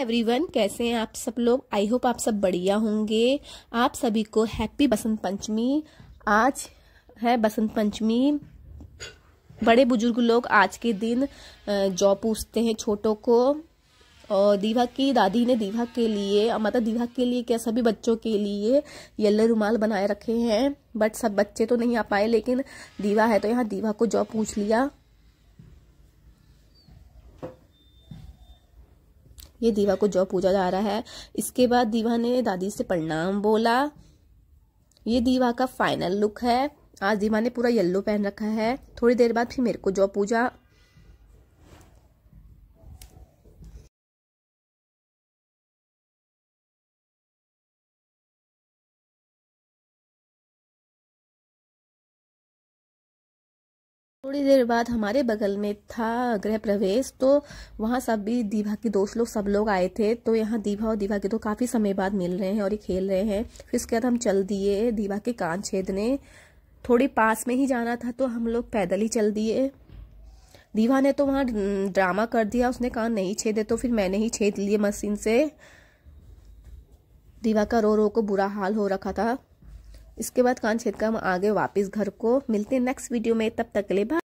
everyone कैसे हैं आप सब लोग आई होप आप सब बढ़िया होंगे आप सभी को हैप्पी बसंत पंचमी आज है बसंत पंचमी बड़े बुजुर्ग लोग आज के दिन जॉब पूछते हैं छोटों को और दीवा की दादी ने दीवा के लिए मतलब दीवा के लिए क्या सभी बच्चों के लिए येल्लो रुमाल बनाए रखे हैं बट सब बच्चे तो नहीं आ पाए लेकिन दीवा है तो यहाँ दीवा को जॉब पूछ लिया ये दीवा को जौ पूजा जा रहा है इसके बाद दीवा ने दादी से प्रणाम बोला ये दीवा का फाइनल लुक है आज दीवा ने पूरा येल्लो पहन रखा है थोड़ी देर बाद फिर मेरे को जौ पूजा थोड़ी देर बाद हमारे बगल में था गृह प्रवेश तो वहाँ सब भी दीभा के दोस्त लोग सब लोग आए थे तो यहाँ दीभा और दीभा के तो काफ़ी समय बाद मिल रहे हैं और ये खेल रहे हैं फिर उसके बाद हम चल दिए दीभा के कान छेदने थोड़ी पास में ही जाना था तो हम लोग पैदल ही चल दिए दीवा ने तो वहाँ ड्रामा कर दिया उसने कान नहीं छेदे तो फिर मैंने ही छेद लिए मशीन से दीवा का रो रो को बुरा हाल हो रखा था इसके बाद कान छेद का हम आगे वापस घर को मिलते हैं नेक्स्ट वीडियो में तब तक के लिए